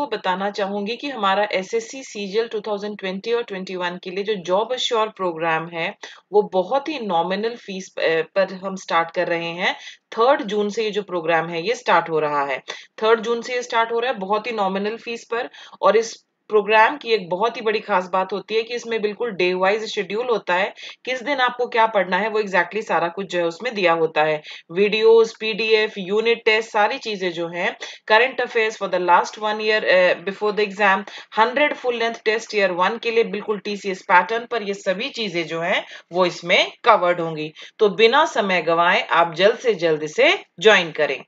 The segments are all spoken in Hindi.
आपको बताना चाहूंगी कि हमारा S S C CGL two thousand twenty और ट्वेंटी वन के लिए जो जॉब अश्योर प्रोग्राम है वो बहुत ही नॉमिनल फीस पर हम स्टार्ट कर रहे हैं थर्ड जून से ये जो प्रोग्राम है ये स्टार्ट हो रहा है थर्ड जून से ये स्टार्ट हो रहा है बहुत ही नॉमिनल फीस पर और इस प्रोग्राम की एक बहुत ही बड़ी खास बात होती है कि इसमें बिल्कुल डे वाइज शेड्यूल होता है किस दिन आपको क्या पढ़ना है वो एग्जैक्टली exactly सारा कुछ जो है उसमें दिया होता है वीडियोस पीडीएफ यूनिट टेस्ट सारी चीजें जो हैं current affairs for the last one year before the exam hundred full length test year one के लिए बिल्कुल टीसीएस पैटर्न पर ये सभी चीजें जो है वो इसमें कवर्ड होंगी तो बिना समय गवाए आप जल्द से जल्द इसे ज्वाइन करें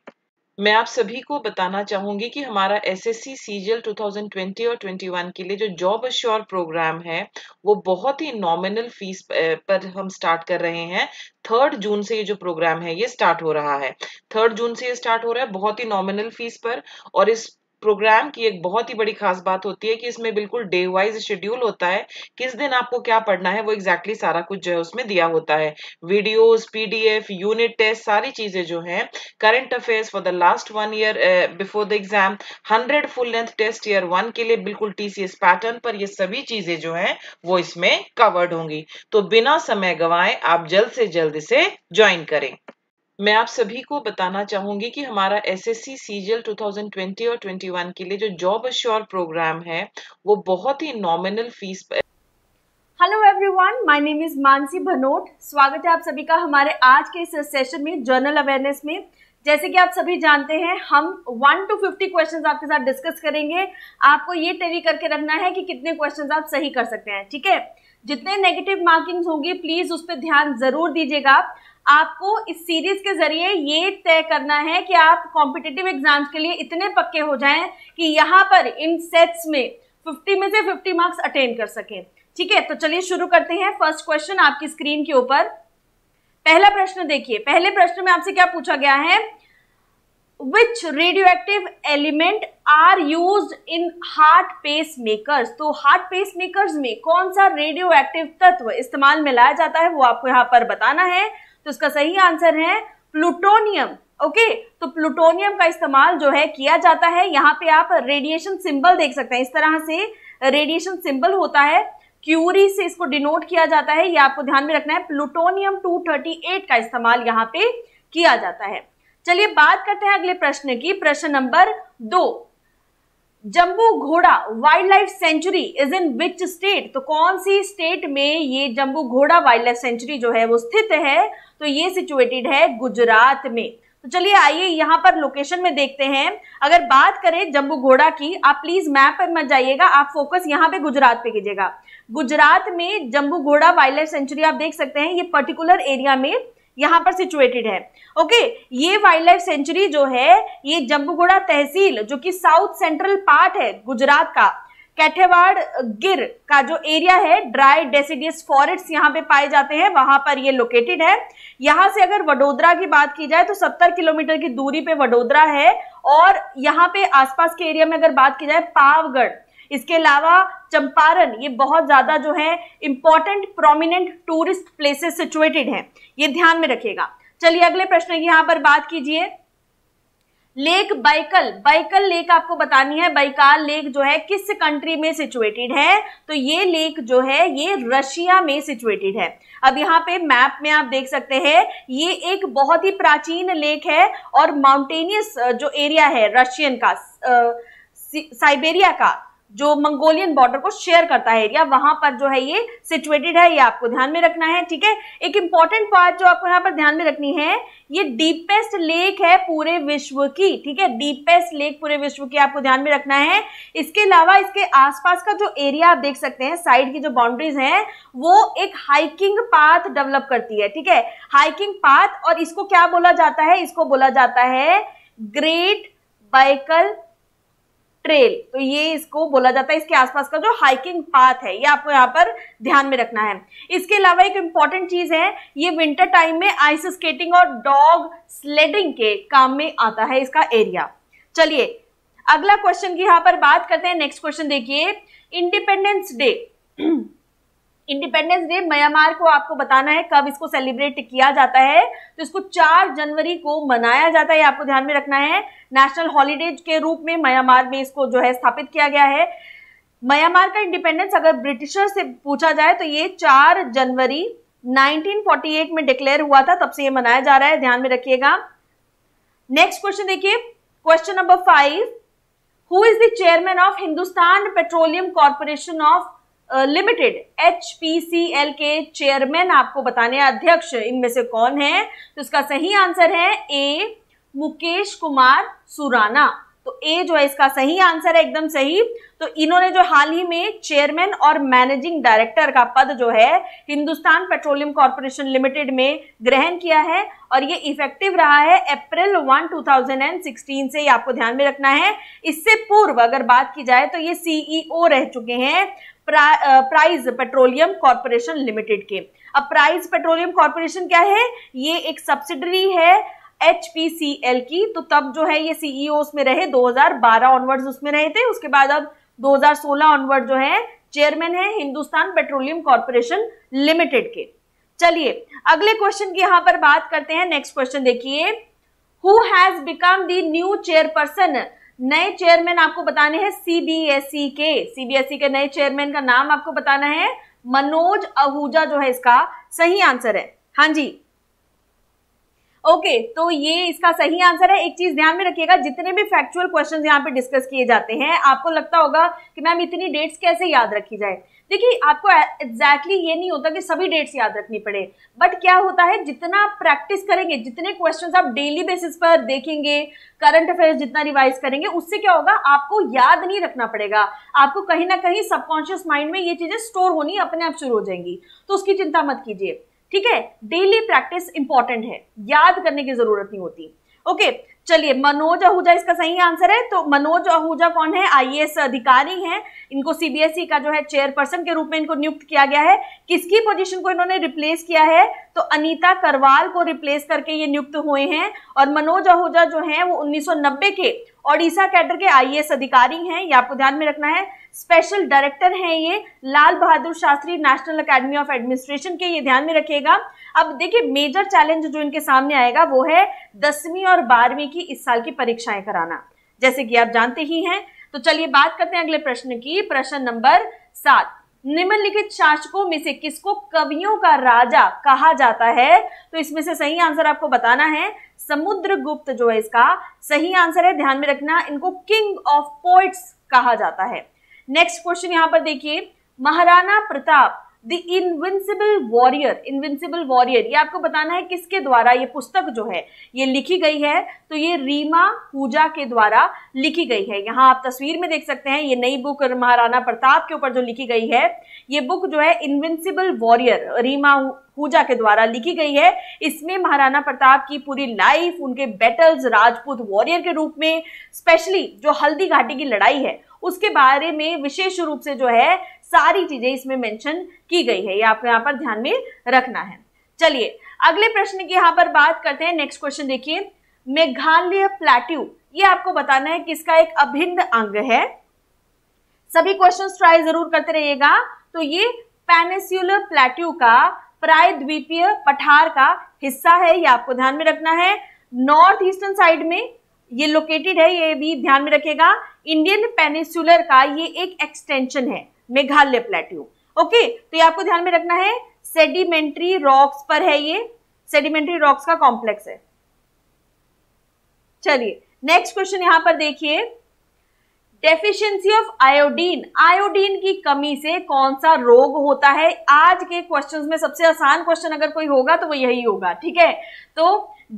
मैं आप सभी को बताना चाहूंगी कि हमारा S S C CGL two thousand twenty और ट्वेंटी वन के लिए जो जॉब अश्योर प्रोग्राम है वो बहुत ही नॉमिनल फीस पर हम स्टार्ट कर रहे हैं थर्ड जून से ये जो प्रोग्राम है ये स्टार्ट हो रहा है थर्ड जून से ये स्टार्ट हो रहा है बहुत ही नॉमिनल फीस पर और इस प्रोग्राम की एक बहुत ही बड़ी खास बात होती है कि इसमें बिल्कुल डे वाइज शेड्यूल होता है किस दिन आपको क्या पढ़ना है वो एग्जैक्टली exactly सारा कुछ जो है उसमें दिया होता है वीडियोस पीडीएफ यूनिट टेस्ट सारी चीजें जो हैं current affairs for the last one year before the exam hundred full length test year one के लिए बिल्कुल टीसीएस पैटर्न पर ये सभी चीजें जो है वो इसमें कवर्ड होंगी तो बिना समय गवाए आप जल्द से जल्द इसे ज्वाइन करें मैं आप सभी को बताना चाहूंगी कि हमारा S S C CGL two thousand twenty और ट्वेंटी वन के लिए जो जॉब अश्योर प्रोग्राम है वो बहुत ही नॉमिनल फीस पर hello everyone my name is Mansi Bhanot स्वागत है आप सभी का हमारे आज के इस सेशन में जर्नल अवेयरनेस में जैसे कि आप सभी जानते हैं हम वन टू फिफ्टी क्वेश्चंस आपके साथ डिस्कस करेंगे आपको ये टेरी करके रखना है कि कितने क्वेश्चंस आप सही कर सकते हैं ठीक है जितने नेगेटिव मार्किंग्स होंगी प्लीज उस पर ध्यान जरूर दीजिएगा आपको इस सीरीज के जरिए ये तय करना है कि आप कॉम्पिटेटिव एग्जाम्स के लिए इतने पक्के हो जाएं कि यहाँ पर इन सेट्स में 50 में से 50 मार्क्स अटेन कर सके ठीक है तो चलिए शुरू करते हैं फर्स्ट क्वेश्चन आपकी स्क्रीन के ऊपर पहला प्रश्न देखिए पहले प्रश्न में आपसे क्या पूछा गया है which radio active element are use in heart pace makers तो हार्ट पेस मेकर्स में कौन सा रेडियो एक्टिव तत्व इस्तेमाल में लाया जाता है वो आपको यहाँ पर बताना है तो इसका सही आंसर है प्लूटोनियम ओके okay, तो प्लूटोनियम का इस्तेमाल जो है किया जाता है यहाँ पे आप रेडिएशन सिंबल देख सकते हैं इस तरह से रेडिएशन सिंबल होता है क्यूरी से इसको डिनोट किया जाता है ये आपको ध्यान में रखना है प्लूटोनियम 238 का इस्तेमाल यहाँ पे किया जाता है चलिए बात करते हैं अगले प्रश्न की प्रश्न नंबर दो Jambughoda wildlife sanctuary is in which state तो कौन सी स्टेट में ये Jambu Jambughoda wildlife century जो है वो स्थित है तो ये सिचुएटेड है गुजरात में तो चलिए आइए यहाँ पर लोकेशन में देखते हैं अगर बात करें जम्बू घोड़ा की आप प्लीज मैप पर मत जाइएगा आप फोकस यहाँ पे गुजरात पे कीजिएगा गुजरात में Jambu Jambughoda wildlife century आप देख सकते हैं ये पर्टिकुलर एरिया में यहाँ पर सिचुएटेड है ओके ये वाइल्ड लाइफ सेंचुरी जो है ये जम्बुगुड़ा तहसील जो कि साउथ सेंट्रल पार्ट है गुजरात का कैठेवाड़ गिर का जो एरिया है ड्राई डेसिडियस फॉरेस्ट यहाँ पे पाए जाते हैं वहां पर ये लोकेटेड है यहाँ से अगर वडोदरा की बात की जाए तो 70 किलोमीटर की दूरी पे वडोदरा है और यहाँ पे आसपास के एरिया में अगर बात की जाए पावगढ़ इसके अलावा चंपारण ये बहुत ज़्यादा जो है important prominent tourist places situated है ये ध्यान में रखिएगा चलिए अगले प्रश्न की यहाँ पर बात कीजिए लेक बाइकल बाइकल लेक आपको बतानी है बाइकाल लेक जो है किस कंट्री में सिचुएटेड है तो ये लेक जो है ये रशिया में सिचुएटेड है अब यहाँ पे मैप में आप देख सकते हैं ये एक बहुत ही प्राचीन लेक है और माउंटेनियस जो एरिया है रशियन का साइबेरिया का जो मंगोलियन बॉर्डर को शेयर करता है एरिया वहां पर जो है ये सिचुएटेड है ये आपको ध्यान में रखना है ठीक है एक इंपॉर्टेंट बात जो आपको यहाँ पर ध्यान में रखनी है ये डीपेस्ट लेक है पूरे विश्व की ठीक है डीपेस्ट लेक पूरे विश्व की आपको ध्यान में रखना है इसके अलावा इसके आसपास का जो एरिया आप देख सकते हैं साइड की जो बाउंड्रीज है वो एक हाइकिंग पाथ डेवलप करती है ठीक है हाइकिंग पाथ और इसको क्या बोला जाता है इसको बोला जाता है ग्रेट बाइकल ट्रेल तो ये इसको बोला जाता है इसके आसपास का जो हाइकिंग पाथ है ये आपको यहाँ पर ध्यान में रखना है इसके अलावा एक इम्पॉर्टेंट चीज़ है ये विंटर टाइम में आइस स्केटिंग और डॉग स्लेडिंग के काम में आता है इसका एरिया चलिए अगला क्वेश्चन की यहाँ पर बात करते हैं नेक्स्ट क्वेश्चन देखिए independence day independence day Myanmar को आपको बताना है कब इसको सेलिब्रेट किया जाता है तो इसको 4 जनवरी को मनाया जाता है आपको ध्यान में रखना है नेशनल हॉलीडे के रूप में म्यांमार में इसको जो है स्थापित किया गया है म्यांमार का इंडिपेंडेंस अगर ब्रिटिशर से पूछा जाए तो ये 4 जनवरी 1948 में डिक्लेयर हुआ था तब से ये मनाया जा रहा है ध्यान में रखिएगा नेक्स्ट क्वेश्चन देखिए question number five who is the chairman of Hindustan petroleum corporation of limited H के चेयरमैन आपको बताने अध्यक्ष इनमें से कौन है तो इसका सही आंसर है ए मुकेश कुमार सुराना तो ए जो है इसका सही आंसर है एकदम सही तो इन्होंने जो हाल ही में चेयरमैन और मैनेजिंग डायरेक्टर का पद जो है हिंदुस्तान पेट्रोलियम कॉरपोरेशन लिमिटेड में ग्रहण किया है और ये इफेक्टिव रहा है अप्रैल 1 2016 से ये आपको ध्यान में रखना है इससे पूर्व अगर बात की जाए तो ये सीईओ e रह चुके हैं प्राइज पेट्रोलियम कॉरपोरेशन लिमिटेड के अब प्राइज पेट्रोलियम कॉरपोरेशन क्या है ये एक सब्सिडरी है एच की तो तब जो है ये सीईओ e उसमें रहे 2012 ऑनवर्ड्स उसमें रहे थे उसके बाद अब 2016 ऑनवर्ड जो है चेयरमैन है हिंदुस्तान पेट्रोलियम कॉरपोरेशन लिमिटेड के चलिए अगले क्वेश्चन की यहां पर बात करते हैं नेक्स्ट क्वेश्चन देखिए who has become the new chairperson नए चेयरमैन आपको बताने हैं सीबीएसई e के सीबीएसई e के नए चेयरमैन का नाम आपको बताना है मनोज आहूजा जो है इसका सही आंसर है हाँ जी ओके okay, तो ये इसका सही आंसर है एक चीज ध्यान में रखिएगा जितने भी फैक्चुअल क्वेश्चंस यहाँ पे डिस्कस किए जाते हैं आपको लगता होगा कि मैम इतनी डेट्स कैसे याद रखी जाए देखिए आपको एग्जैक्टली exactly ये नहीं होता कि सभी डेट्स याद रखनी पड़े बट क्या होता है जितना आप प्रैक्टिस करेंगे जितने क्वेश्चंस आप डेली बेसिस पर देखेंगे करंट अफेयर्स जितना रिवाइज करेंगे उससे क्या होगा आपको याद नहीं रखना पड़ेगा आपको कहीं ना कहीं सबकॉन्शियस माइंड में ये चीज़ें स्टोर होनी अपने आप शुरू हो जाएंगी तो उसकी चिंता मत कीजिए ठीक है डेली प्रैक्टिस इंपॉर्टेंट है याद करने की जरूरत नहीं होती ओके okay, चलिए मनोज आहूजा इसका सही आंसर है तो मनोज आहूजा कौन है आईएएस अधिकारी हैं इनको सीबीएसई का जो है चेयरपर्सन के रूप में इनको नियुक्त किया गया है किसकी पोजीशन को इन्होंने रिप्लेस किया है तो अनीता करवाल को रिप्लेस करके ये नियुक्त हुए हैं और मनोज आहूजा जो है वो 1990 के ओडिशा कैडर के आई अधिकारी हैं ये आपको ध्यान में रखना है स्पेशल डायरेक्टर हैं ये Lal Bahadur Shastri national academy of administration के ये ध्यान में रखिएगा अब देखिए मेजर चैलेंज जो इनके सामने आएगा वो है दसवीं और बारहवीं की इस साल की परीक्षाएं कराना जैसे कि आप जानते ही हैं तो चलिए बात करते हैं अगले प्रश्न की प्रश्न नंबर सात निम्नलिखित शासकों में से किसको कवियों का राजा कहा जाता है तो इसमें से सही आंसर आपको बताना है समुद्रगुप्त जो है इसका सही आंसर है ध्यान में रखना इनको किंग ऑफ पोइट्स कहा जाता है नेक्स्ट क्वेश्चन यहाँ पर देखिए Maharana Pratap the invincible warrior invincible warrior ये आपको बताना है किसके द्वारा ये पुस्तक जो है ये लिखी गई है तो ये रीमा पूजा के द्वारा लिखी गई है यहाँ आप तस्वीर में देख सकते हैं ये नई बुक महाराणा प्रताप के ऊपर जो लिखी गई है ये बुक जो है इनविंसिबल वॉरियर रीमा पूजा के द्वारा लिखी गई है इसमें महाराणा प्रताप की पूरी लाइफ उनके बैटल्स राजपूत वॉरियर के रूप में स्पेशली जो हल्दी घाटी की लड़ाई है उसके बारे में विशेष रूप से जो है सारी चीजें इसमें मेंशन की गई है ये आपको यहाँ पर ध्यान में रखना है चलिए अगले प्रश्न की यहाँ पर बात करते हैं नेक्स्ट क्वेश्चन देखिए मेघालय प्लेट्यू ये आपको बताना है किसका एक अभिन्न अंग है सभी क्वेश्चन ट्राई जरूर करते रहिएगा तो ये पैनेस्यूलर प्लेट्यू का प्रायद्वीपीय पठार का हिस्सा है ये आपको ध्यान में रखना है नॉर्थ ईस्टर्न साइड में ये लोकेटेड है ये भी ध्यान में रखेगा इंडियन पेनिसुलर का ये एक एक्सटेंशन है मेघालय प्लेट्यू ओके तो ये आपको ध्यान में रखना है सेडिमेंट्री रॉक्स पर है ये सेडिमेंट्री रॉक्स का कॉम्प्लेक्स है चलिए नेक्स्ट क्वेश्चन यहां पर देखिए डेफिशिएंसी ऑफ आयोडीन आयोडीन की कमी से कौन सा रोग होता है आज के क्वेश्चंस में सबसे आसान क्वेश्चन अगर कोई होगा तो वो यही होगा ठीक है तो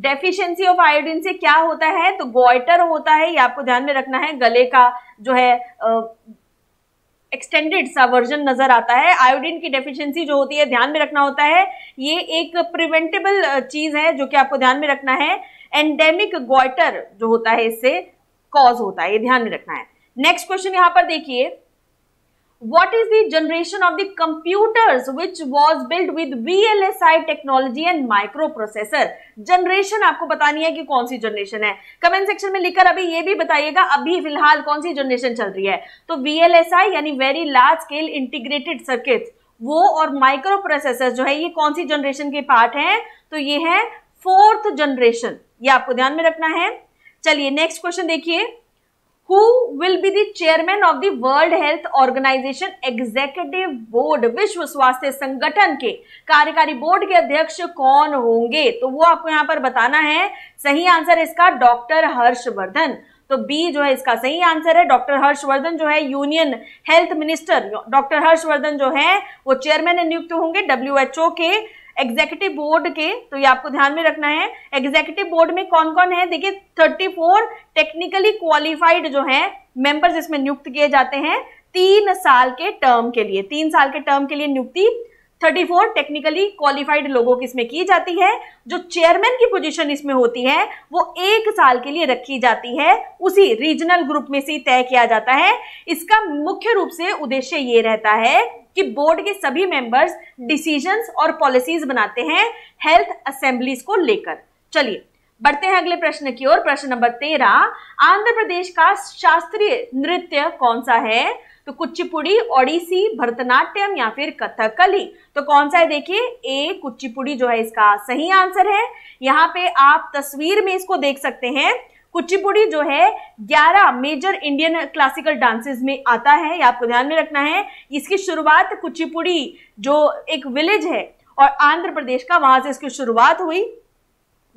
डेफिशिएंसी ऑफ आयोडीन से क्या होता है तो गोइटर होता है ये आपको ध्यान में रखना है गले का जो है एक्सटेंडेड सा वर्जन नजर आता है आयोडीन की डेफिशिएंसी जो होती है ध्यान में रखना होता है ये एक प्रिवेंटेबल चीज है जो कि आपको ध्यान में रखना है एंडेमिक गोइटर जो होता है इससे कॉज होता है ये ध्यान में रखना है नेक्स्ट क्वेश्चन यहाँ पर देखिए what is the generation of the computers which was built with VLSI technology and microprocessor generation आपको बतानी है कि कौन सी जनरेशन है कमेंट सेक्शन में लिखकर अभी ये भी बताइएगा अभी फिलहाल कौन सी जनरेशन चल रही है तो वी एल एस आई यानी very large scale integrated circuit वो और माइक्रो प्रोसेसर जो है ये कौन सी जनरेशन के पार्ट है तो ये है फोर्थ जनरेशन ये आपको ध्यान में रखना है चलिए नेक्स्ट क्वेश्चन देखिए who will be the chairman of the world health organization executive board विश्व स्वास्थ्य संगठन के कार्यकारी बोर्ड के अध्यक्ष कौन होंगे तो वो आपको यहाँ पर बताना है सही आंसर है इसका डॉक्टर हर्षवर्धन तो बी जो है इसका सही आंसर है डॉक्टर हर्षवर्धन जो है union health minister doctor Harshvardhan जो है वो चेयरमैन नियुक्त होंगे ओ के एग्जीक्यूटिव बोर्ड के तो ये आपको ध्यान में रखना है एग्जीक्यूटिव बोर्ड में कौन कौन है देखिए 34 टेक्निकली क्वालिफाइड जो है मेंबर्स इसमें नियुक्त किए जाते हैं तीन साल के टर्म के लिए तीन साल के टर्म के लिए नियुक्ति 34 टेक्निकली क्वालिफाइड लोगों की इसमें की जाती है जो चेयरमैन की पोजीशन इसमें होती है वो एक साल के लिए रखी जाती है उसी रीजनल ग्रुप में से तय किया जाता है इसका मुख्य रूप से उद्देश्य ये रहता है कि बोर्ड के सभी मेंबर्स डिसीजंस और पॉलिसीज बनाते हैं हेल्थ असेंबलीज को लेकर चलिए बढ़ते हैं अगले प्रश्न की ओर प्रश्न नंबर तेरह आंध्र प्रदेश का शास्त्रीय नृत्य कौन सा है तो कुचिपुड़ी ओडिसी भरतनाट्यम या फिर कथकली तो कौन सा है देखिए ए कुचिपुड़ी जो है इसका सही आंसर है यहाँ पे आप तस्वीर में इसको देख सकते हैं कुचिपुड़ी जो है 11 मेजर इंडियन क्लासिकल डांसेस में आता है ये आपको ध्यान में रखना है इसकी शुरुआत कुचिपुड़ी जो एक विलेज है और आंध्र प्रदेश का वहां से इसकी शुरुआत हुई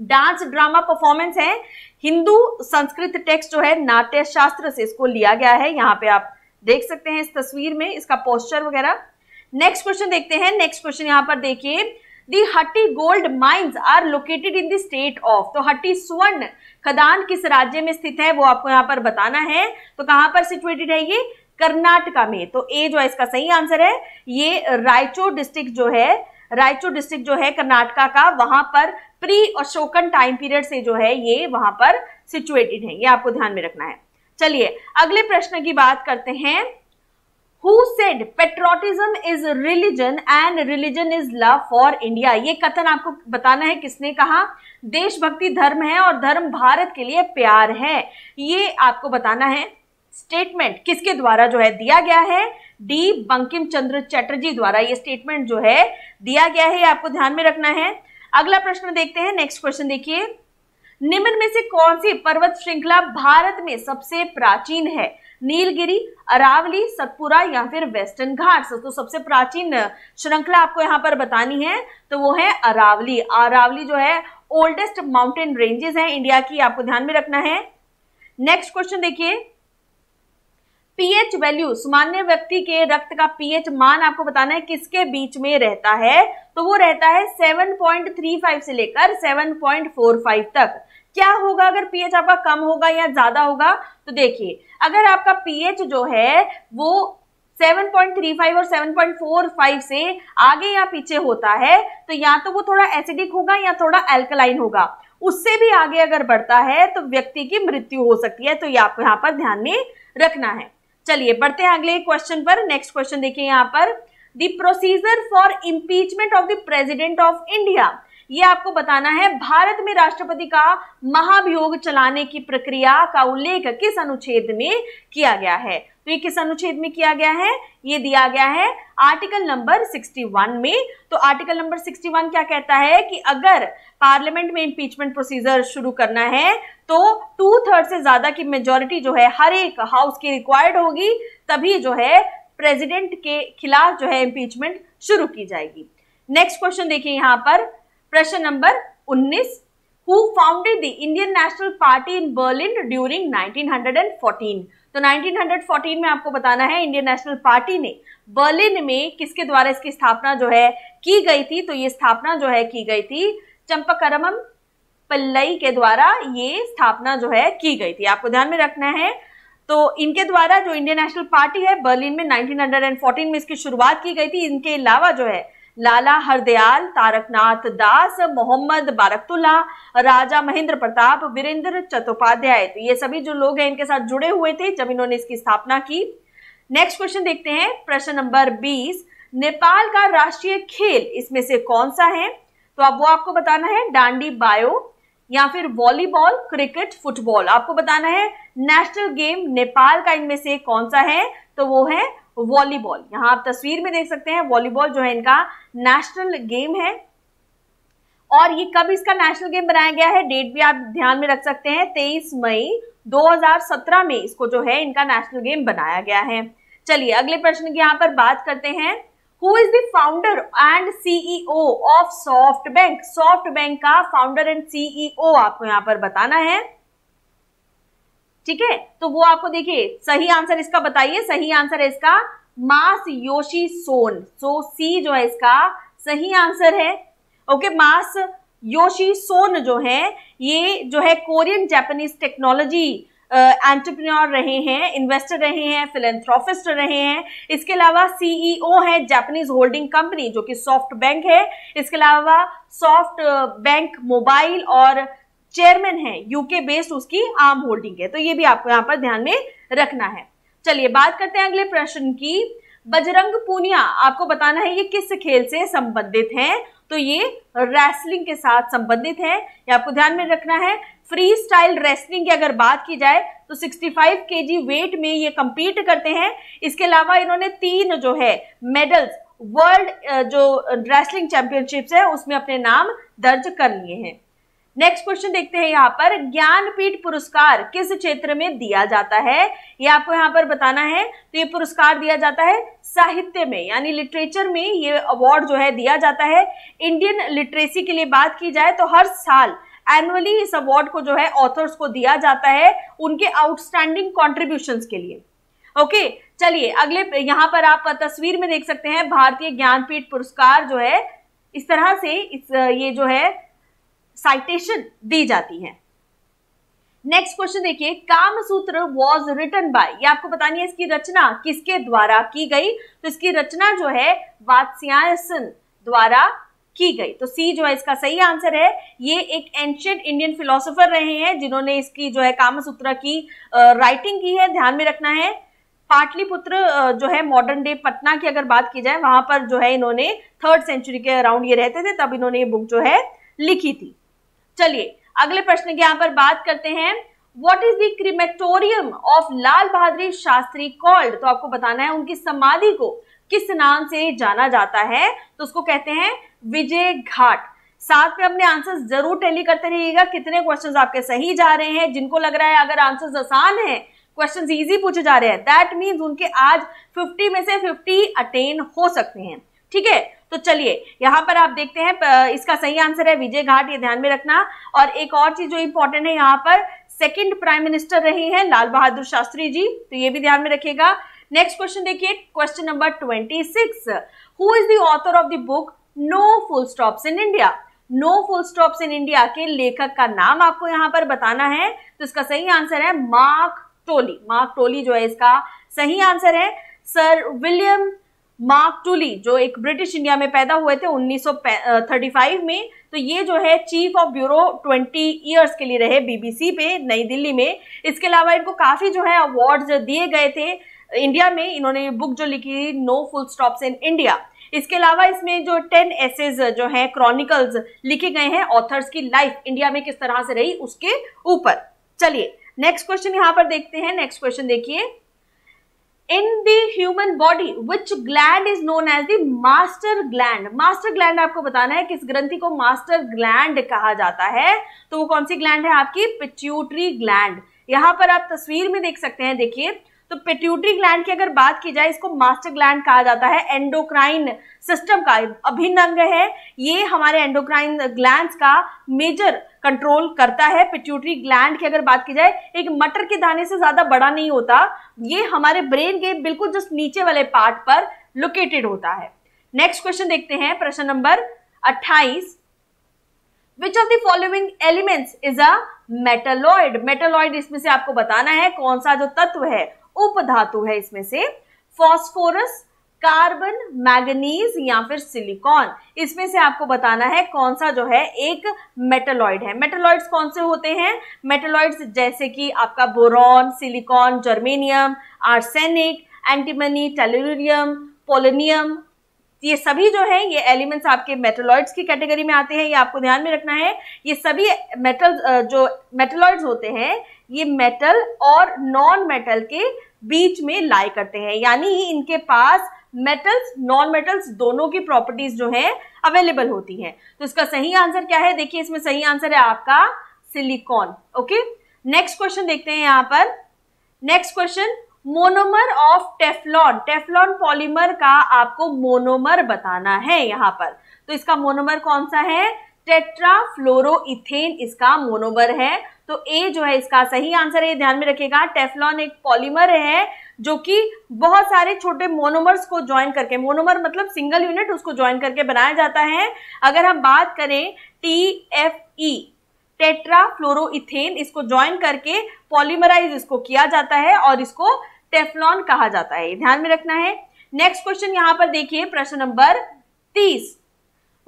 डांस ड्रामा परफॉर्मेंस है हिंदू संस्कृत टेक्स्ट जो है नाट्य शास्त्र से इसको लिया गया है यहाँ पे आप देख सकते हैं इस तस्वीर में इसका पोस्टर वगैरह नेक्स्ट क्वेश्चन देखते हैं नेक्स्ट क्वेश्चन यहाँ पर देखिए the Hutti gold mines are located in the state of तो हट्टी स्वर्ण खदान किस राज्य में स्थित है वो आपको यहाँ पर बताना है तो कहां पर सिचुएटेड है ये कर्नाटका में तो ए जो है इसका सही आंसर है ये रायचूर डिस्ट्रिक्ट जो है रायचूर डिस्ट्रिक्ट जो है कर्नाटका का वहां पर प्री अशोकन टाइम पीरियड से जो है ये वहां पर सिचुएटेड है ये आपको ध्यान में रखना है चलिए अगले प्रश्न की बात करते हैं Who said patriotism is religion and religion is love for India ये कथन आपको बताना है किसने कहा देशभक्ति धर्म है और धर्म भारत के लिए प्यार है ये आपको बताना है स्टेटमेंट किसके द्वारा जो है दिया गया है डी बंकिम चंद्र चटर्जी द्वारा ये स्टेटमेंट जो है दिया गया है ये आपको ध्यान में रखना है अगला प्रश्न देखते हैं नेक्स्ट क्वेश्चन देखिए निम्न में से कौन सी पर्वत श्रृंखला भारत में सबसे प्राचीन है नीलगिरी अरावली सतपुरा या फिर वेस्टर्न घाट तो सबसे प्राचीन श्रृंखला आपको यहाँ पर बतानी है तो वो है अरावली अरावली जो है ओल्डेस्ट माउंटेन रेंजेस है इंडिया की आपको ध्यान में रखना है नेक्स्ट क्वेश्चन देखिए पीएच वैल्यू सामान्य व्यक्ति के रक्त का पीएच मान आपको बताना है किसके बीच में रहता है तो वो रहता है 7.35 से लेकर 7.45 तक क्या होगा अगर पीएच आपका कम होगा या ज्यादा होगा तो देखिए अगर आपका पीएच जो है वो 7.35 और 7.45 से आगे या पीछे होता है तो या तो वो थोड़ा एसिडिक होगा या थोड़ा एल्कलाइन होगा उससे भी आगे अगर बढ़ता है तो व्यक्ति की मृत्यु हो सकती है तो ये आपको यहाँ पर ध्यान में रखना है चलिए बढ़ते हैं अगले क्वेश्चन पर नेक्स्ट क्वेश्चन देखिए यहाँ पर the procedure for impeachment of the president of India ये आपको बताना है भारत में राष्ट्रपति का महाभियोग चलाने की प्रक्रिया का उल्लेख किस अनुच्छेद में किया गया है तो ये किस अनुच्छेद में किया गया है ये दिया गया है आर्टिकल नंबर 61 में तो आर्टिकल नंबर 61 क्या कहता है कि अगर पार्लियामेंट में इम्पीचमेंट प्रोसीजर शुरू करना है तो टू थर्ड से ज्यादा की मेजोरिटी जो है हर एक हाउस की रिक्वायर्ड होगी तभी जो है प्रेसिडेंट के खिलाफ जो है इम्पीचमेंट शुरू की जाएगी नेक्स्ट क्वेश्चन देखिए यहाँ पर प्रश्न नंबर 19 who founded the Indian national party in Berlin during 1914 तो 1914 में आपको बताना है इंडियन नेशनल पार्टी ने बर्लिन में किसके द्वारा इसकी स्थापना जो है की गई थी तो ये स्थापना जो है की गई थी चंपकरमम पल्लई के द्वारा ये स्थापना जो है की गई थी आपको ध्यान में रखना है तो इनके द्वारा जो इंडियन नेशनल पार्टी है बर्लिन में 1914 में इसकी शुरुआत की गई थी इनके अलावा जो है लाला हरदयाल तारकनाथ दास मोहम्मद बारकतुल्ला राजा महेंद्र प्रताप वीरेंद्र चट्टोपाध्याय तो ये सभी जो लोग हैं इनके साथ जुड़े हुए थे जब इन्होंने इसकी स्थापना की नेक्स्ट क्वेश्चन देखते हैं प्रश्न नंबर बीस नेपाल का राष्ट्रीय खेल इसमें से कौन सा है तो अब वो आपको बताना है डांडी बायो या फिर वॉलीबॉल क्रिकेट फुटबॉल आपको बताना है नेशनल गेम नेपाल का इनमें से कौन सा है तो वो है वॉलीबॉल यहां आप तस्वीर में देख सकते हैं वॉलीबॉल जो है इनका नेशनल गेम है और ये कब इसका नेशनल गेम बनाया गया है डेट भी आप ध्यान में रख सकते हैं 23 मई 2017 में इसको जो है इनका नेशनल गेम बनाया गया है चलिए अगले प्रश्न की यहाँ पर बात करते हैं who is the founder and CEO of SoftBank SoftBank का फाउंडर एंड सीईओ आपको यहाँ पर बताना है ठीक है तो वो आपको देखिए सही आंसर इसका बताइए सही आंसर है इसका मास योशी सोन सो सी जो है इसका सही आंसर है ओके मास योशी सोन जो है ये जो है कोरियन जापानीज टेक्नोलॉजी एंटरप्रेन्योर रहे हैं इन्वेस्टर रहे हैं फिलेंथ्रोफिस्ट रहे हैं इसके अलावा सीईओ e है जापानीज होल्डिंग कंपनी जो कि सॉफ्ट बैंक है इसके अलावा सॉफ्ट बैंक मोबाइल और चेयरमैन है यूके बेस्ड उसकी आम होल्डिंग है तो ये भी आपको यहाँ पर ध्यान में रखना है चलिए बात करते हैं अगले प्रश्न की बजरंग पूनिया आपको बताना है ये किस खेल से संबंधित है तो ये रेसलिंग के साथ संबंधित है ये आपको ध्यान में रखना है फ्री स्टाइल रेसलिंग की अगर बात की जाए तो 65 केजी वेट में ये कंपीट करते हैं इसके अलावा इन्होंने तीन जो है मेडल्स वर्ल्ड जो रेसलिंग चैंपियनशिप्स है उसमें अपने नाम दर्ज कर लिए हैं नेक्स्ट क्वेश्चन देखते हैं यहाँ पर ज्ञानपीठ पुरस्कार किस क्षेत्र में दिया जाता है ये आपको यहाँ पर बताना है तो ये पुरस्कार दिया जाता है साहित्य में यानी लिटरेचर में ये अवार्ड जो है दिया जाता है इंडियन लिटरेसी के लिए बात की जाए तो हर साल एनुअली इस अवार्ड को जो है ऑथर्स को दिया जाता है उनके आउटस्टैंडिंग कॉन्ट्रीब्यूशन के लिए ओके चलिए अगले यहाँ पर आप तस्वीर में देख सकते हैं भारतीय ज्ञानपीठ पुरस्कार जो है इस तरह से इस ये जो है साइटेशन दी जाती है नेक्स्ट क्वेश्चन देखिए कामसूत्र वॉज रिटन बाय ये आपको बतानी है इसकी रचना किसके द्वारा की गई तो इसकी रचना जो है वात्स्यायसन द्वारा की गई तो सी जो है इसका सही आंसर है ये एक एंशियंट इंडियन फिलोसोफर रहे हैं जिन्होंने इसकी जो है कामसूत्र की राइटिंग की है ध्यान में रखना है पाटलिपुत्र जो है मॉडर्न डे पटना की अगर बात की जाए वहां पर जो है इन्होंने थर्ड सेंचुरी के अराउंड ये रहते थे तब इन्होंने ये बुक जो है लिखी थी चलिए अगले प्रश्न की यहाँ पर बात करते हैं what is the crematorium of Lal Bahadur Shastri called तो आपको बताना है उनकी समाधि को किस नाम से जाना जाता है तो उसको कहते हैं विजय घाट साथ में अपने आंसर जरूर टेली करते रहिएगा कितने क्वेश्चन आपके सही जा रहे हैं जिनको लग रहा है अगर आंसर आसान है क्वेश्चन इजी पूछे जा रहे हैं दैट मींस उनके आज 50 में से 50 अटेन हो सकते हैं ठीक है तो चलिए यहाँ पर आप देखते हैं इसका सही आंसर है विजय घाट ये ध्यान में रखना और एक और चीज जो इंपॉर्टेंट है यहाँ पर सेकेंड प्राइम मिनिस्टर रहे हैं लाल बहादुर शास्त्री जी तो ये भी ध्यान में रखेगा नेक्स्ट क्वेश्चन देखिए question number twenty six who is the author of the book no full stops in India no full stops in India के लेखक का नाम आपको यहां पर बताना है तो इसका सही आंसर है मार्क टोली मार्क टोली जो है इसका सही आंसर है सर विलियम मार्क टूली जो एक ब्रिटिश इंडिया में पैदा हुए थे 1935 में तो ये जो है चीफ ऑफ ब्यूरो 20 इयर्स के लिए रहे बीबीसी पे नई दिल्ली में इसके अलावा इनको काफ़ी जो है अवार्ड्स दिए गए थे इंडिया में इन्होंने बुक जो लिखी no full stops in India इसके अलावा इसमें जो टेन एसेज जो है क्रॉनिकल्स लिखे गए हैं ऑथर्स की लाइफ इंडिया में किस तरह से रही उसके ऊपर चलिए नेक्स्ट क्वेश्चन यहाँ पर देखते हैं नेक्स्ट क्वेश्चन देखिए in the human body which gland is known as the master gland master gland आपको बताना है किस ग्रंथि को मास्टर ग्लैंड कहा जाता है तो वो कौन सी ग्लैंड है आपकी पिच्यूटरी ग्लैंड यहां पर आप तस्वीर में देख सकते हैं देखिए तो पेट्यूटरी ग्लैंड की अगर बात की जाए इसको मास्टर ग्लैंड कहा जाता है एंडोक्राइन सिस्टम का अभिन्न अंग है ये हमारे एंडोक्राइन ग्लैंड का मेजर कंट्रोल करता है पिट्यूटरी ग्लैंड की अगर बात की जाए एक मटर के दाने से ज्यादा बड़ा नहीं होता ये हमारे ब्रेन के बिल्कुल जस्ट नीचे वाले पार्ट पर लोकेटेड होता है नेक्स्ट क्वेश्चन देखते हैं प्रश्न नंबर 28 which of the following elements is a metalloid metalloid इसमें से आपको बताना है कौन सा जो तत्व है उपधातु है इसमें से फॉस्फोरस कार्बन मैगनीज या फिर सिलिकॉन इसमें से आपको बताना है कौन सा जो है एक मेटलॉइड है मेटलॉइड्स कौन से होते हैं मेटलॉइड्स जैसे कि आपका boron silicon germanium arsenic antimony tellurium polonium ये सभी जो है ये एलिमेंट्स आपके मेटलॉइड्स की कैटेगरी में आते हैं ये आपको ध्यान में रखना है ये सभी मेटल जो मेटलॉइड्स होते हैं ये मेटल और नॉन मेटल के बीच में लाई करते हैं यानी इनके पास मेटल्स नॉन मेटल्स दोनों की प्रॉपर्टीज जो है अवेलेबल होती है तो इसका सही आंसर क्या है देखिए इसमें सही आंसर है आपका सिलिकॉन ओके नेक्स्ट क्वेश्चन देखते हैं यहां पर next question monomer of Teflon Teflon polymer का आपको मोनोमर बताना है यहां पर तो इसका मोनोमर कौन सा है टेट्राफ्लोरोन इसका मोनोमर है तो ए जो है इसका सही आंसर है ध्यान में रखिएगा टेफ्लॉन एक पॉलीमर है जो कि बहुत सारे छोटे मोनोमर्स को ज्वाइन करके मोनोमर मतलब सिंगल यूनिट उसको ज्वाइन करके बनाया जाता है अगर हम बात करें T F E e, tetrafluoro इसको ज्वाइन करके पॉलीमराइज इसको किया जाता है और इसको टेफ्लॉन कहा जाता है ध्यान में रखना है नेक्स्ट क्वेश्चन यहां पर देखिए प्रश्न नंबर तीस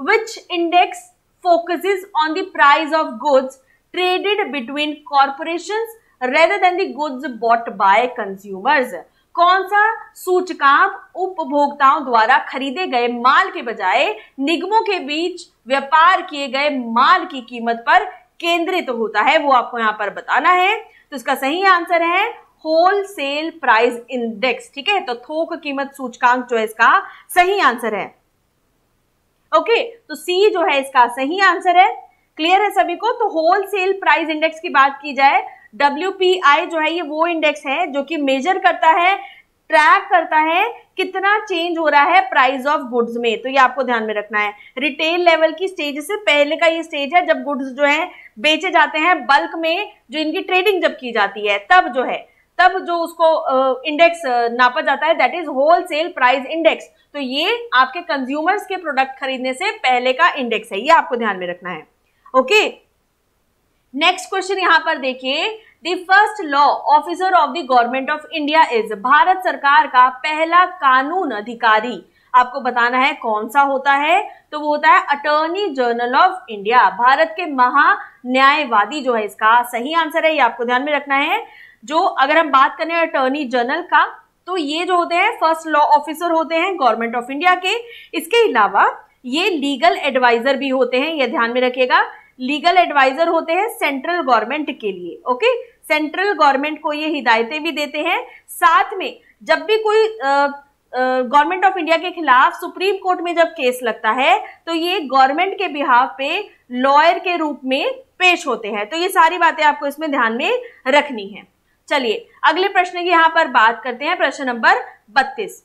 which index focuses on the price of goods traded between corporations rather than the goods bought by consumers. कौन सा सूचकांक उपभोक्ताओं द्वारा खरीदे गए माल के बजाय निगमों के बीच व्यापार किए गए माल की कीमत पर केंद्रित तो होता है वो आपको यहाँ पर बताना है तो इसका सही आंसर है होलसेल प्राइस इंडेक्स ठीक है तो थोक कीमत सूचकांक जो है इसका सही आंसर है ओके तो सी जो है इसका सही आंसर है क्लियर है सभी को तो होलसेल प्राइस इंडेक्स की बात की जाए डब्ल्यू जो है ये वो इंडेक्स है जो कि मेजर करता है ट्रैक करता है कितना चेंज हो रहा है प्राइस ऑफ गुड्स में तो ये आपको ध्यान में रखना है रिटेल लेवल की स्टेज से पहले का ये स्टेज है जब गुड्स जो है बेचे जाते हैं बल्क में जो इनकी ट्रेडिंग जब की जाती है तब जो है तब जो उसको इंडेक्स नापा जाता है that is wholesale price index तो ये आपके कंज्यूमर्स के प्रोडक्ट खरीदने से पहले का इंडेक्स है ये आपको ध्यान में रखना है ओके नेक्स्ट क्वेश्चन यहाँ पर देखिए the first law officer of the government of India is Bharat सरकार का पहला कानून अधिकारी आपको बताना है कौन सा होता है तो वो होता है attorney general of India Bharat के महा न्यायवादी जो है इसका सही आंसर है ये आपको ध्यान में रखना है जो अगर हम बात करें अटर्नी जनरल का तो ये जो होते हैं फर्स्ट लॉ ऑफिसर होते हैं गवर्नमेंट ऑफ इंडिया के इसके अलावा ये लीगल एडवाइजर भी होते हैं ये ध्यान में रखिएगा लीगल एडवाइजर होते हैं सेंट्रल गवर्नमेंट के लिए ओके सेंट्रल गवर्नमेंट को ये हिदायतें भी देते हैं साथ में जब भी कोई गवर्नमेंट ऑफ इंडिया के खिलाफ सुप्रीम कोर्ट में जब केस लगता है तो ये गवर्नमेंट के बिहाफ पे लॉयर के रूप में पेश होते हैं तो ये सारी बातें आपको इसमें ध्यान में रखनी है चलिए अगले प्रश्न की यहाँ पर बात करते हैं प्रश्न नंबर बत्तीस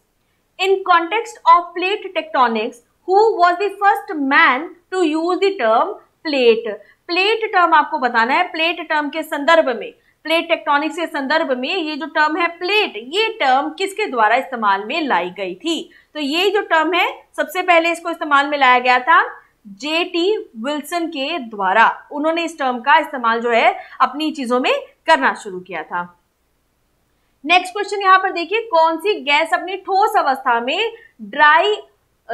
in context of plate tectonics who was the first man to use the term plate plate term आपको बताना है प्लेट टर्म के संदर्भ में प्लेट टेक्टोनिक्स के संदर्भ में ये जो टर्म है प्लेट ये टर्म किसके द्वारा इस्तेमाल में लाई गई थी तो ये जो टर्म है सबसे पहले इसको इस्तेमाल में लाया गया था जे टी विल्सन के द्वारा उन्होंने इस टर्म का इस्तेमाल जो है अपनी चीजों में करना शुरू किया था नेक्स्ट क्वेश्चन यहां पर देखिए कौन सी गैस अपनी ठोस अवस्था में ड्राई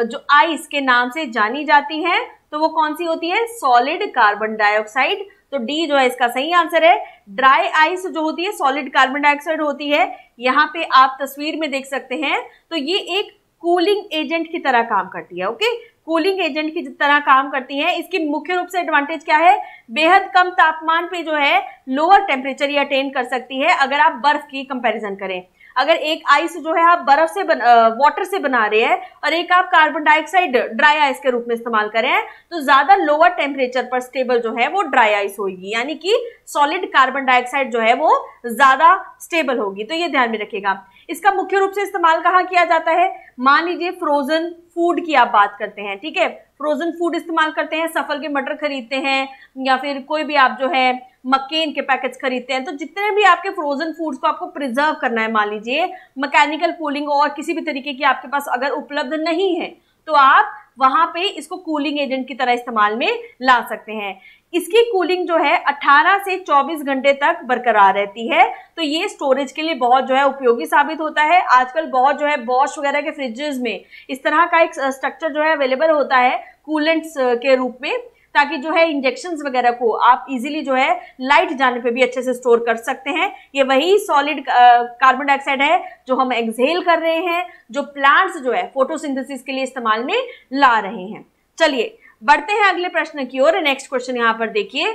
जो आइस के नाम से जानी जाती है तो वो कौन सी होती है सॉलिड कार्बन डाइऑक्साइड तो डी जो है इसका सही आंसर है ड्राई आइस जो होती है सॉलिड कार्बन डाइऑक्साइड होती है यहाँ पे आप तस्वीर में देख सकते हैं तो ये एक कूलिंग एजेंट की तरह काम करती है ओके कूलिंग एजेंट की तरह काम करती है इसकी मुख्य रूप से एडवांटेज क्या है बेहद कम तापमान पे जो है लोअर टेम्परेचर ये अटेन कर सकती है अगर आप बर्फ की कंपेरिजन करें अगर एक आइस जो है आप बर्फ से बन, वाटर से बना रहे हैं और एक आप कार्बन डाइऑक्साइड ड्राई आइस के रूप में इस्तेमाल कर रहे हैं तो ज्यादा लोअर टेम्परेचर पर स्टेबल जो है वो ड्राई आइस होगी यानी कि सॉलिड कार्बन डाइऑक्साइड जो है वो ज्यादा स्टेबल होगी तो ये ध्यान में रखिएगा इसका मुख्य रूप से इस्तेमाल कहाँ किया जाता है मान लीजिए फ्रोजन फूड की आप बात करते हैं ठीक है फ्रोजन फूड इस्तेमाल करते हैं सफल के मटर खरीदते हैं या फिर कोई भी आप जो है मकेन के पैकेट्स खरीदते हैं तो जितने भी आपके फ्रोजन फूड्स को आपको प्रिजर्व करना है मान लीजिए मैकेनिकल कूलिंग और किसी भी तरीके की आपके पास अगर उपलब्ध नहीं है तो आप वहां पे इसको कूलिंग एजेंट की तरह इस्तेमाल में ला सकते हैं इसकी कूलिंग जो है 18 से 24 घंटे तक बरकरार रहती है तो ये स्टोरेज के लिए बहुत जो है उपयोगी साबित होता है आजकल बहुत जो है बॉश वगैरह के फ्रिजेज में इस तरह का एक स्ट्रक्चर जो है अवेलेबल होता है कूलेंट्स के रूप में ताकि जो है इंजेक्शन वगैरह को आप इजीली जो है लाइट जाने पे भी अच्छे से स्टोर कर सकते हैं ये वही सॉलिड कार्बन डाइऑक्साइड है जो हम एक्सहेल कर रहे हैं जो प्लांट्स जो है फोटोसिंथेसिस के लिए इस्तेमाल में ला रहे हैं चलिए बढ़ते हैं अगले प्रश्न की ओर नेक्स्ट क्वेश्चन यहां पर देखिए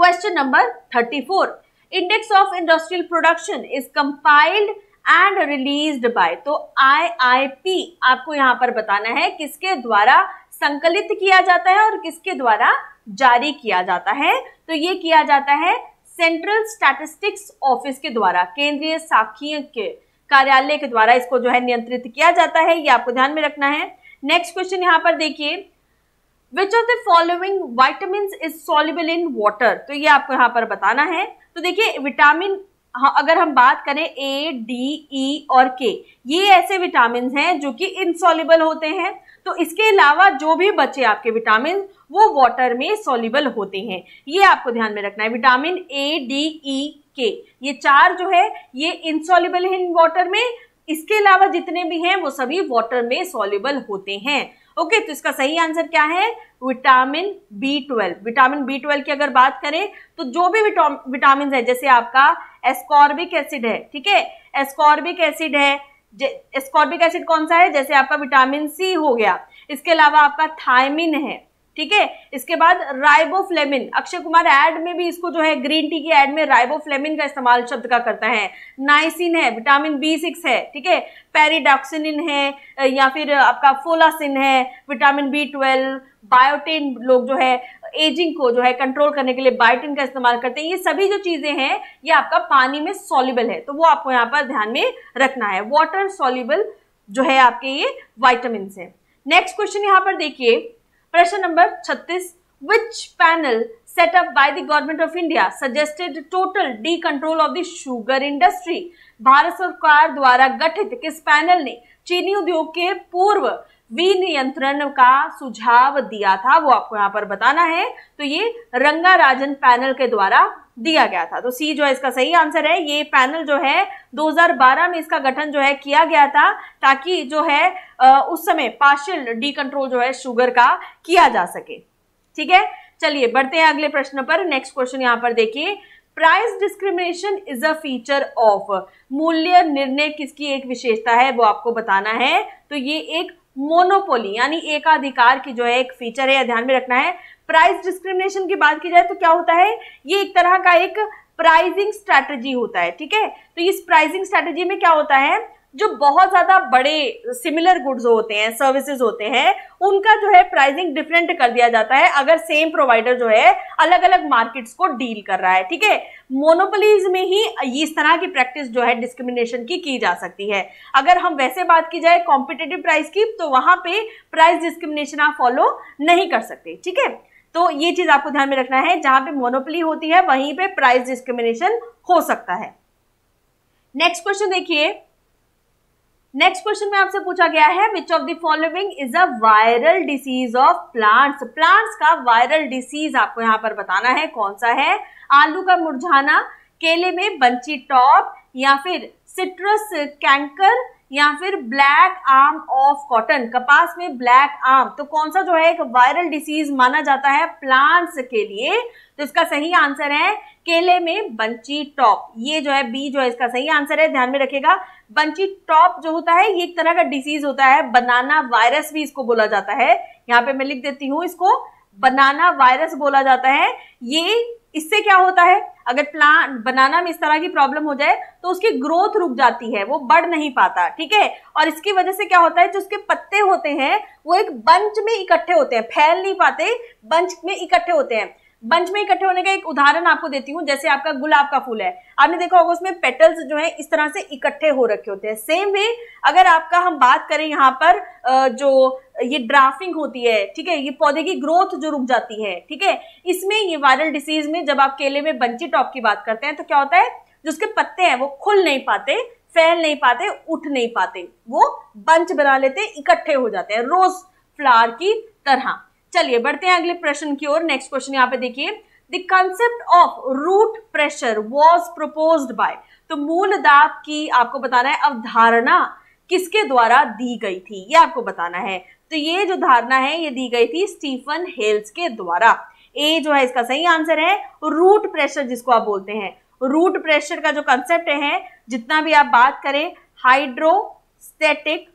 question number thirty four index of industrial production is compiled and release by तो आईआईपी आपको यहां पर बताना है किसके द्वारा संकलित किया जाता है और किसके द्वारा जारी किया जाता है तो ये किया जाता है सेंट्रल स्टैटिस्टिक्स ऑफिस के द्वारा केंद्रीय साखी के कार्यालय के द्वारा इसको जो है नियंत्रित किया जाता है ये आपको ध्यान में रखना है नेक्स्ट क्वेश्चन यहाँ पर देखिए which of the following vitamin is soluble in water तो ये आपको यहाँ पर बताना है तो देखिए विटामिन हाँ अगर हम बात करें ए डी ई और के ये ऐसे विटामिन हैं जो कि इनसॉलिबल होते हैं तो इसके अलावा जो भी बचे आपके विटामिन वो वाटर में सॉलिबल होते हैं ये आपको ध्यान में रखना है विटामिन ए डी ई के ये चार जो है ये इनसॉलिबल है इन वाटर में इसके अलावा जितने भी हैं वो सभी वाटर में सॉल्युबल होते हैं ओके okay, तो इसका सही आंसर क्या है vitamin B twelve vitamin B twelve की अगर बात करें तो जो भी विटामिन है जैसे आपका एस्कॉर्बिक एसिड है ठीक है एस्कॉर्बिक एसिड है एस्कॉर्बिक एसिड कौन सा है जैसे आपका विटामिन सी हो गया इसके अलावा आपका थायमिन है ठीक है इसके बाद राइबोफ्लेमिन अक्षय कुमार एड में भी इसको जो है ग्रीन टी की एड में राइबोफ्लेमिन का इस्तेमाल शब्द का करता है नाइसिन है विटामिन बी सिक्स है ठीक है पेरीडॉक्सिन है या फिर आपका फोलासिन है विटामिन बी ट्वेल्व बायोटिन लोग जो है एजिंग को जो है कंट्रोल करने के लिए बायोटिन का इस्तेमाल करते हैं ये सभी जो चीज़ें हैं ये आपका पानी में सॉल्युबल है तो वो आपको यहाँ पर ध्यान में रखना है वॉटर सॉल्युबल जो है आपके ये वाइटामिन है नेक्स्ट क्वेश्चन यहाँ पर देखिए प्रश्न नंबर छत्तीस which panel set up by the government of India suggested total decontrol of the sugar industry Bharat सरकार द्वारा गठित किस पैनल ने चीनी उद्योग के पूर्व विनियंत्रण का सुझाव दिया था वो आपको यहाँ पर बताना है तो ये रंगाराजन पैनल के द्वारा दिया गया था तो सी जो है इसका सही आंसर है ये पैनल जो है 2012 में इसका गठन जो है किया गया था ताकि जो है उस समय पार्शियल डी कंट्रोल जो है शुगर का किया जा सके ठीक है चलिए बढ़ते हैं अगले प्रश्न पर नेक्स्ट क्वेश्चन यहाँ पर देखिए price discrimination is a feature of मूल्य निर्णय किसकी एक विशेषता है वो आपको बताना है तो ये एक मोनोपोली यानी एकाधिकार की जो है एक फीचर है ध्यान में रखना है प्राइस डिस्क्रिमिनेशन की बात की जाए तो क्या होता है ये एक तरह का एक प्राइजिंग स्ट्रैटेजी होता है ठीक है तो इस प्राइजिंग स्ट्रैटेजी में क्या होता है जो बहुत ज्यादा बड़े सिमिलर गुड्स होते हैं सर्विसेज होते हैं उनका जो है प्राइसिंग डिफरेंट कर दिया जाता है अगर सेम प्रोवाइडर जो है अलग अलग मार्केट्स को डील कर रहा है ठीक है मोनोपोलीज में ही इस तरह की प्रैक्टिस जो है डिस्क्रिमिनेशन की की जा सकती है अगर हम वैसे बात की जाए कॉम्पिटेटिव प्राइस की तो वहां पे प्राइस डिस्क्रिमिनेशन आप फॉलो नहीं कर सकते ठीक है तो ये चीज आपको ध्यान में रखना है जहां पे मोनोपली होती है वहीं पे प्राइस डिस्क्रिमिनेशन हो सकता है नेक्स्ट क्वेश्चन देखिए नेक्स्ट क्वेश्चन में आपसे पूछा गया है which of the following is a viral disease of plants plants का वायरल डिसीज आपको यहाँ पर बताना है कौन सा है आलू का मुरझाना केले में बंची टॉप या फिर सिट्रस कैंकर या फिर ब्लैक आर्म ऑफ कॉटन कपास में ब्लैक आर्म तो कौन सा जो है एक वायरल डिसीज माना जाता है प्लांट्स के लिए तो इसका सही आंसर है केले में बंची टॉप ये जो है बी जो है इसका सही आंसर है ध्यान में रखेगा बंची टॉप जो होता है ये एक तरह का डिसीज होता है बनाना वायरस भी इसको बोला जाता है यहाँ पे मैं लिख देती हूँ इसको बनाना वायरस बोला जाता है ये इससे क्या होता है अगर प्लांट बनाना में इस तरह की प्रॉब्लम हो जाए तो उसकी ग्रोथ रुक जाती है वो बढ़ नहीं पाता ठीक है और इसकी वजह से क्या होता है जो उसके पत्ते होते हैं वो एक बंच में इकट्ठे होते हैं फैल नहीं पाते बंच में इकट्ठे होते हैं बंच में इकट्ठे होने का एक उदाहरण आपको देती हूँ जैसे आपका गुलाब का फूल है आपने देखा होगा उसमें पेटल्स जो है इस तरह से इकट्ठे हो रखे होते हैं सेम वे अगर आपका हम बात करें यहाँ पर जो ये ड्राफ्टिंग होती है ठीक है ये पौधे की ग्रोथ जो रुक जाती है ठीक है इसमें ये वायरल डिसीज में जब आप केले में बंची टॉप की बात करते हैं तो क्या होता है जो उसके पत्ते हैं वो खुल नहीं पाते फैल नहीं पाते उठ नहीं पाते वो बंच बना लेते इकट्ठे हो जाते हैं रोज फ्लावर की तरह चलिए बढ़ते हैं अगले प्रश्न की ओर नेक्स्ट क्वेश्चन यहाँ पे देखिए the concept of root pressure was propose by तो मूल दाब की आपको बताना है अवधारणा किसके द्वारा दी गई थी ये आपको बताना है तो ये जो धारणा है ये दी गई थी स्टीफन हेल्स के द्वारा ए जो है इसका सही आंसर है रूट प्रेशर जिसको आप बोलते हैं रूट प्रेशर का जो कंसेप्ट है जितना भी आप बात करें हाइड्रोस्टेटिक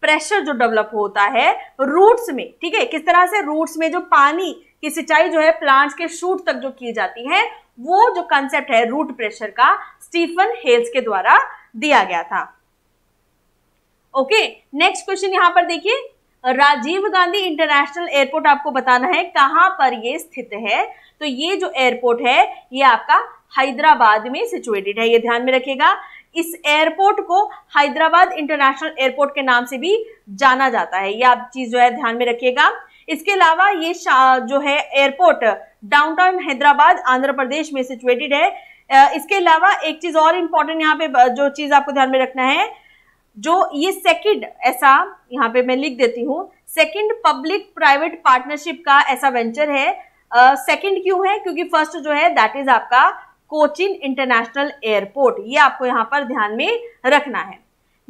प्रेशर जो डेवलप होता है रूट्स में ठीक है किस तरह से रूट्स में जो पानी की सिंचाई जो है प्लांट्स के शूट तक जो की जाती है वो जो कंसेप्ट है रूट प्रेशर का स्टीफन हेल्स के द्वारा दिया गया था ओके नेक्स्ट क्वेश्चन यहां पर देखिए राजीव गांधी इंटरनेशनल एयरपोर्ट आपको बताना है कहां पर ये स्थित है तो ये जो एयरपोर्ट है ये आपका हैदराबाद में सिचुएटेड है ये ध्यान में रखिएगा इस एयरपोर्ट को हैदराबाद इंटरनेशनल एयरपोर्ट के नाम से भी जाना जाता है यह आप चीज जो है ध्यान में रखिएगा इसके अलावा ये जो है एयरपोर्ट डाउनटाउन हैदराबाद आंध्र प्रदेश में सिचुएटेड है इसके अलावा एक चीज और इम्पोर्टेंट यहाँ पे जो चीज आपको ध्यान में रखना है जो ये सेकंड ऐसा यहाँ पे मैं लिख देती हूँ सेकंड पब्लिक प्राइवेट पार्टनरशिप का ऐसा वेंचर है सेकंड uh, क्यों है क्योंकि फर्स्ट जो है दैट इज आपका कोचिन इंटरनेशनल एयरपोर्ट ये आपको यहाँ पर ध्यान में रखना है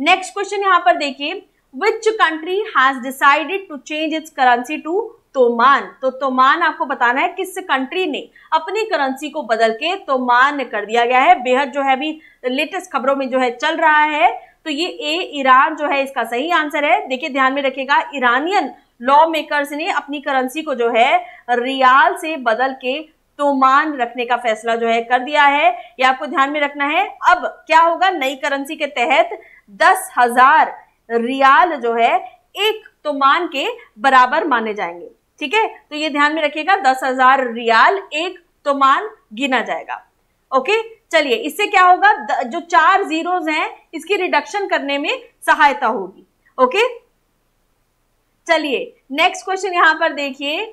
नेक्स्ट क्वेश्चन यहाँ पर देखिए which country has decided to change its currency to toman तो तोमान आपको बताना है किस कंट्री ने अपनी करेंसी को बदल के तोमान कर दिया गया है बेहद जो है अभी लेटेस्ट खबरों में जो है चल रहा है तो ये ए ईरान जो है इसका सही आंसर है देखिए ध्यान में रखेगा ईरानियन लॉ मेकर्स ने अपनी करेंसी को जो है रियाल से बदल के तो मान रखने का फैसला जो है कर दिया है ये आपको ध्यान में रखना है अब क्या होगा नई करेंसी के तहत दस हजार रियाल जो है एक तो मान के बराबर माने जाएंगे ठीक है तो ये ध्यान में रखिएगा दस हजार रियाल एक तो मान गिना जाएगा ओके चलिए इससे क्या होगा जो चार जीरोस हैं इसकी रिडक्शन करने में सहायता होगी ओके चलिए नेक्स्ट क्वेश्चन यहां पर देखिए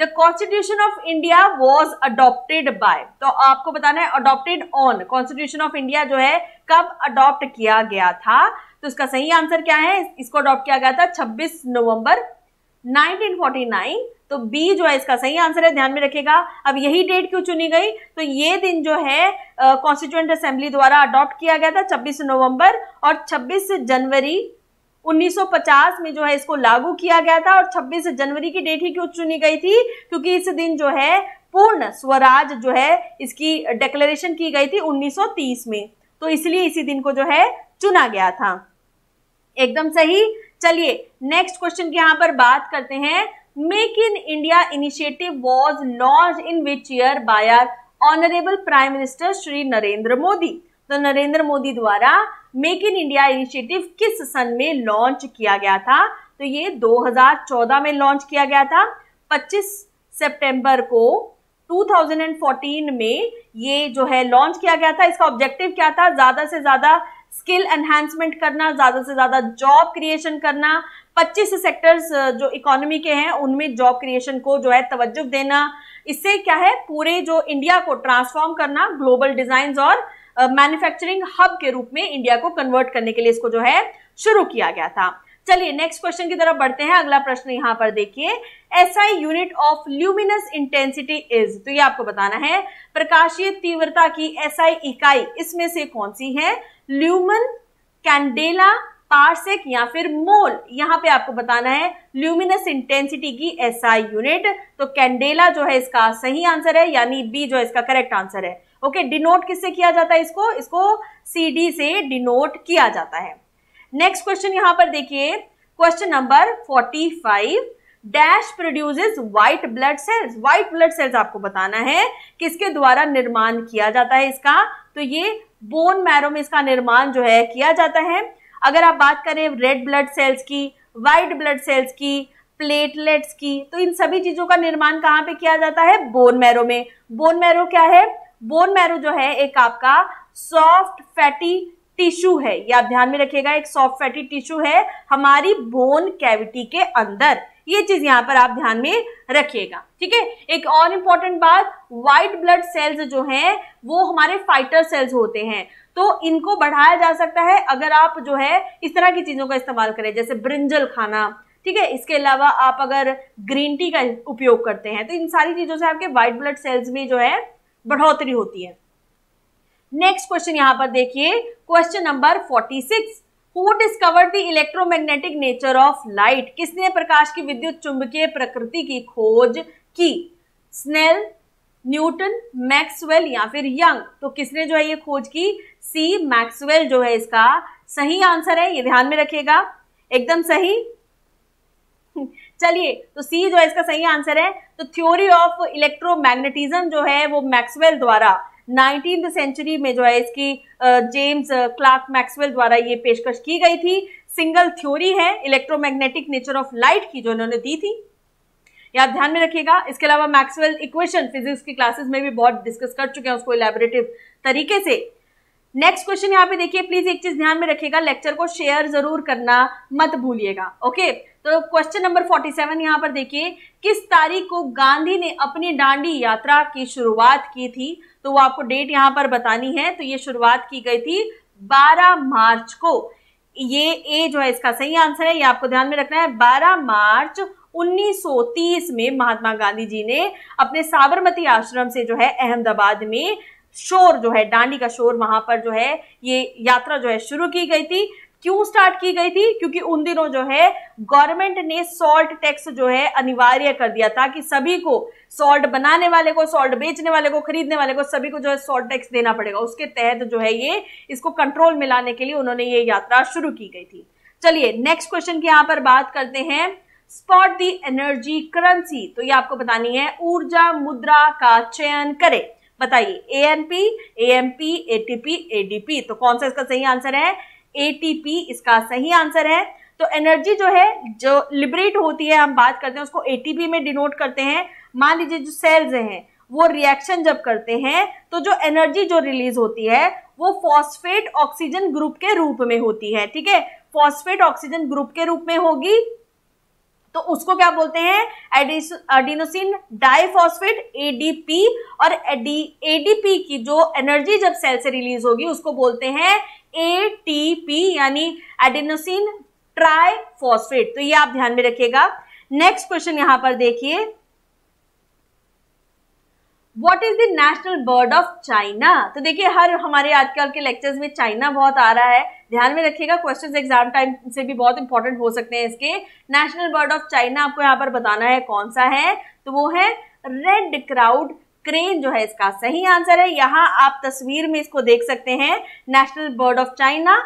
the constitution of India was adopted by तो आपको बताना है adopted on constitution of India जो है कब अडॉप्ट किया गया था तो इसका सही आंसर क्या है इसको अडॉप्ट किया गया था 26 नवंबर 1949 तो बी जो है इसका सही आंसर है ध्यान में रखेगा अब यही डेट क्यों चुनी गई तो ये दिन जो है कॉन्स्टिट्यूंट असेंबली द्वारा अडॉप्ट किया गया था 26 नवंबर और 26 जनवरी 1950 में जो है इसको लागू किया गया था और 26 जनवरी की डेट ही क्यों चुनी गई थी क्योंकि इस दिन जो है पूर्ण स्वराज जो है इसकी डेक्लेरेशन की गई थी 1930 में तो इसलिए इसी दिन को जो है चुना गया था एकदम सही चलिए नेक्स्ट क्वेश्चन की यहां पर बात करते हैं make in India initiative was launch in which year by honourable prime minister Shri Narendra Modi तो नरेंद्र मोदी द्वारा मेक इन इंडिया इनिशिएटिव किस सन में लॉन्च किया गया था तो ये 2014 में लॉन्च किया गया था 25 सितंबर को 2014 में ये जो है लॉन्च किया गया था इसका ऑब्जेक्टिव क्या था ज़्यादा से ज़्यादा स्किल एनहांसमेंट करना ज़्यादा से ज़्यादा जॉब क्रिएशन करना 25 सेक्टर्स जो इकोनॉमी के हैं उनमें जॉब क्रिएशन को जो है तवज्जो देना इससे क्या है पूरे जो इंडिया को ट्रांसफॉर्म करना ग्लोबल डिजाइन और मैन्युफैक्चरिंग हब के रूप में इंडिया को कन्वर्ट करने के लिए इसको जो है शुरू किया गया था चलिए नेक्स्ट क्वेश्चन की तरफ बढ़ते हैं अगला प्रश्न यहाँ पर देखिए SI unit of luminous intensity is तो ये आपको बताना है प्रकाशीय तीव्रता की एसआई इकाई इसमें से कौन सी है ल्यूमन कैंडेला पार्सेक या फिर मोल यहाँ पे आपको बताना है ल्यूमिनस इंटेंसिटी की एसआई यूनिट तो कैंडेला जो है इसका सही आंसर है यानी बी जो है इसका करेक्ट आंसर है ओके डिनोट किससे किया जाता है इसको इसको सी डी से डिनोट किया जाता है नेक्स्ट क्वेश्चन यहाँ पर देखिए question number forty five dash produces white blood cells white blood cells आपको बताना है किसके द्वारा निर्माण किया जाता है इसका तो ये बोन मैरो में इसका निर्माण जो है किया जाता है अगर आप बात करें रेड ब्लड सेल्स की व्हाइट ब्लड सेल्स की प्लेटलेट्स की तो इन सभी चीजों का निर्माण कहाँ पे किया जाता है बोन मैरो में बोन मैरो क्या है बोन मैरो जो है एक आपका सॉफ्ट फैटी टिश्यू है या आप ध्यान में रखिएगा एक सॉफ्ट फैटी टिश्यू है हमारी बोन कैविटी के अंदर ये चीज यहाँ पर आप ध्यान में रखिएगा ठीक है एक और इंपॉर्टेंट बात व्हाइट ब्लड सेल्स जो हैं वो हमारे फाइटर सेल्स होते हैं तो इनको बढ़ाया जा सकता है अगर आप जो है इस तरह की चीजों का इस्तेमाल करें जैसे ब्रिंजल खाना ठीक है इसके अलावा आप अगर ग्रीन टी का उपयोग करते हैं तो इन सारी चीजों से आपके व्हाइट ब्लड सेल्स में जो है बढ़ोतरी होती है नेक्स्ट क्वेश्चन यहां पर देखिए question number 46 who discover the electromagnetic nature of light किसने प्रकाश की विद्युत चुंबकीय प्रकृति की खोज की स्नेल न्यूटन मैक्सवेल या फिर यंग तो किसने जो है ये खोज की सी मैक्सवेल जो है इसका सही आंसर है ये ध्यान में रखिएगा एकदम सही चलिए तो सी जो है इसका सही आंसर है तो थ्योरी ऑफ इलेक्ट्रोमैग्नेटिज्म जो है वो मैक्सवेल द्वारा नाइनटीन सेंचुरी में जो है इसकी जेम्स क्लार्क मैक्सवेल द्वारा ये पेशकश की गई थी सिंगल थ्योरी है इलेक्ट्रोमैग्नेटिक नेचर ऑफ लाइट की जो उन्होंने दी थी याद ध्यान में रखिएगा इसके अलावा मैक्सवेल इक्वेशन फिजिक्स की क्लासेस में भी बहुत डिस्कस कर चुके हैं उसको इलेबोरेटिव तरीके से नेक्स्ट क्वेश्चन यहाँ पे देखिए प्लीज एक चीज ध्यान में रखिएगा लेक्चर को शेयर जरूर करना मत भूलिएगा ओके तो क्वेश्चन नंबर 47 सेवन यहाँ पर देखिए किस तारीख को गांधी ने अपनी डांडी यात्रा की शुरुआत की थी तो वो आपको डेट यहाँ पर बतानी है तो ये शुरुआत की गई थी 12 मार्च को ये ए जो है इसका सही आंसर है ये आपको ध्यान में रखना है 12 मार्च 1930 में महात्मा गांधी जी ने अपने साबरमती आश्रम से जो है अहमदाबाद में शोर जो है डांडी का शोर वहां पर जो है ये यात्रा जो है शुरू की गई थी क्यों स्टार्ट की गई थी क्योंकि उन दिनों जो है गवर्नमेंट ने सॉल्ट टैक्स जो है अनिवार्य कर दिया था कि सभी को सॉल्ट बनाने वाले को सॉल्ट बेचने वाले को खरीदने वाले को सभी को जो है सॉल्ट टैक्स देना पड़ेगा उसके तहत जो है ये इसको कंट्रोल में लाने के लिए उन्होंने ये यात्रा शुरू की गई थी चलिए नेक्स्ट क्वेश्चन की यहाँ पर बात करते हैं स्पॉट दी एनर्जी करेंसी तो ये आपको बतानी है ऊर्जा मुद्रा का चयन करें बताइए A M P P A ATP P तो कौन सा इसका सही आंसर है ए टी पी इसका सही आंसर है तो एनर्जी जो है जो लिबरेट होती है हम बात करते हैं उसको ए टी पी में डिनोट करते हैं मान लीजिए जो सेल्स हैं वो रिएक्शन जब करते हैं तो जो एनर्जी जो रिलीज होती है वो फॉस्फेट ऑक्सीजन ग्रुप के रूप में होती है ठीक है फॉस्फेट ऑक्सीजन ग्रुप के रूप में होगी तो उसको क्या बोलते हैं एडिनोसिन डाइफॉस्फेट एडीपी और एडीपी की जो एनर्जी जब सेल से रिलीज होगी उसको बोलते हैं एटीपी यानी एडिनोसिन ट्राइफॉस्फेट तो ये आप ध्यान में रखिएगा नेक्स्ट क्वेश्चन यहां पर देखिए what is the national bird of China तो देखिए हर हमारे आजकल के लेक्चर्स में चाइना बहुत आ रहा है ध्यान में रखिएगा क्वेश्चन एग्जाम टाइम से भी बहुत इंपॉर्टेंट हो सकते हैं इसके नेशनल बर्ड ऑफ चाइना आपको यहाँ पर बताना है कौन सा है तो वो है रेड क्राउड क्रेन जो है इसका सही आंसर है यहाँ आप तस्वीर में इसको देख सकते हैं national bird of China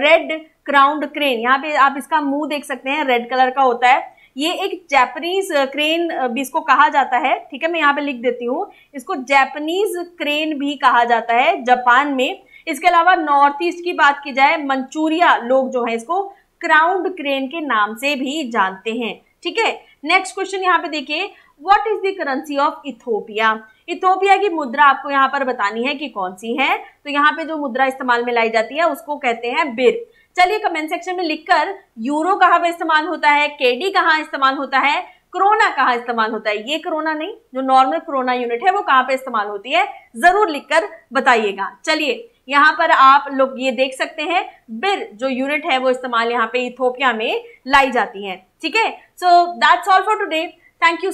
red crowned crane यहाँ पे आप इसका मुंह देख सकते हैं रेड कलर का होता है ये एक जैपनीज क्रेन uh, uh, भी इसको कहा जाता है ठीक है मैं यहाँ पे लिख देती हूँ इसको जैपनीज क्रेन भी कहा जाता है जापान में इसके अलावा नॉर्थ ईस्ट की बात की जाए मंचूरिया लोग जो है इसको क्राउंड क्रेन के नाम से भी जानते हैं ठीक है नेक्स्ट क्वेश्चन यहाँ पे देखिए what is the currency of Ethiopia Ethiopia की मुद्रा आपको यहाँ पर बतानी है कि कौन सी है तो यहाँ पे जो मुद्रा इस्तेमाल में लाई जाती है उसको कहते हैं बिर चलिए कमेंट सेक्शन में लिखकर यूरो कहाँ पे इस्तेमाल होता है केडी कहाँ इस्तेमाल होता है कोरोना कहाँ इस्तेमाल होता है ये कोरोना नहीं जो नॉर्मल कोरोना यूनिट है वो कहाँ पे इस्तेमाल होती है जरूर लिखकर बताइएगा चलिए यहाँ पर आप लोग ये देख सकते हैं बिर जो यूनिट है वो इस्तेमाल यहाँ पे इथोपिया में लाई जाती है ठीक है so that's all for today thank you